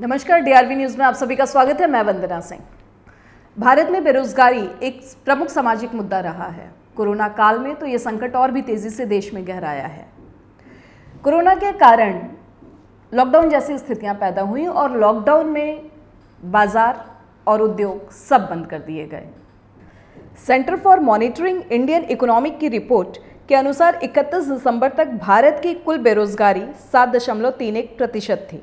नमस्कार DRV news में आप सभी का स्वागत है मैं वंदना सिंह भारत में बेरोजगारी एक प्रमुख सामाजिक मुद्दा रहा है कोरोना काल में तो ये संकट और भी तेज़ी से देश में गहराया है कोरोना के कारण लॉकडाउन जैसी स्थितियां पैदा हुई और लॉकडाउन में बाजार और उद्योग सब बंद कर दिए गए centre for monitoring Indian economic की रिपोर्ट के अनुसार 31 दिसंबर तक भारत की कुल बेरोजगारी सात दशमलव तीन एक प्रतिशत थी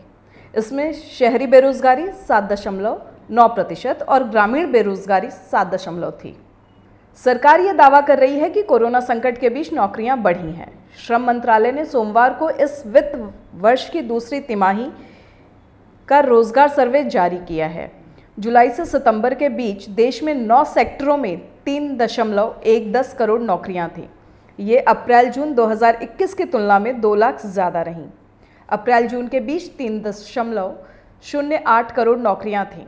इसमें शहरी बेरोजगारी सात दशमलव नौ प्रतिशत और ग्रामीण बेरोजगारी सात दशमलव थी सरकार ये दावा कर रही है कि कोरोना संकट के बीच नौकरियां बढ़ी हैं श्रम मंत्रालय ने सोमवार को इस वित्त वर्ष की दूसरी तिमाही का रोजगार सर्वे जारी किया है जुलाई से सितंबर के बीच देश में नौ सेक्टरों में तीन दशमलव एक दस करोड़ नौकरियां थीं ये अप्रैल जून 2021 की तुलना में दो लाख ज़्यादा रहीं अप्रैल जून के बीच तीन दशमलव शून्य आठ करोड़ नौकरियां थीं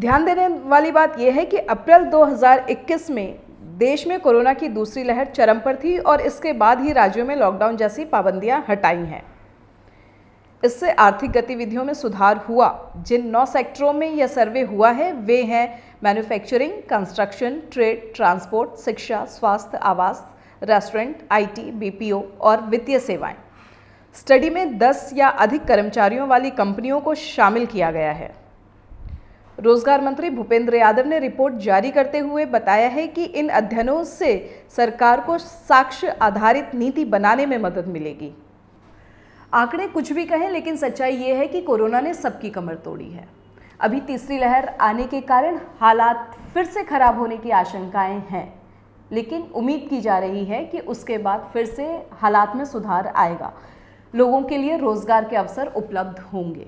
ध्यान देने वाली बात यह है कि अप्रैल 2021 में देश में कोरोना की दूसरी लहर चरम पर थी और इसके बाद ही राज्यों में लॉकडाउन जैसी पाबंदियां हटाई हैं इससे आर्थिक गतिविधियों में सुधार हुआ जिन नौ सेक्टरों में यह सर्वे हुआ है वे हैं मैन्युफैक्चरिंग कंस्ट्रक्शन ट्रेड ट्रांसपोर्ट शिक्षा स्वास्थ्य आवास रेस्टोरेंट आईटी, बीपीओ और वित्तीय सेवाएं। स्टडी में 10 या अधिक कर्मचारियों वाली कंपनियों को शामिल किया गया है रोजगार मंत्री भूपेंद्र यादव ने रिपोर्ट जारी करते हुए बताया है कि इन अध्ययनों से सरकार को साक्ष्य आधारित नीति बनाने में मदद मिलेगी आंकड़े कुछ भी कहें लेकिन सच्चाई ये है कि कोरोना ने सबकी कमर तोड़ी है अभी तीसरी लहर आने के कारण हालात फिर से खराब होने की आशंकाएं हैं लेकिन उम्मीद की जा रही है कि उसके बाद फिर से हालात में सुधार आएगा लोगों के लिए रोज़गार के अवसर उपलब्ध होंगे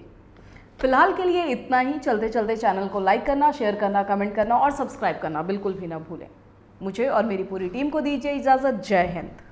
फिलहाल के लिए इतना ही चलते चलते चैनल को लाइक करना शेयर करना कमेंट करना और सब्सक्राइब करना बिल्कुल भी ना भूलें मुझे और मेरी पूरी टीम को दीजिए इजाज़त जय हिंद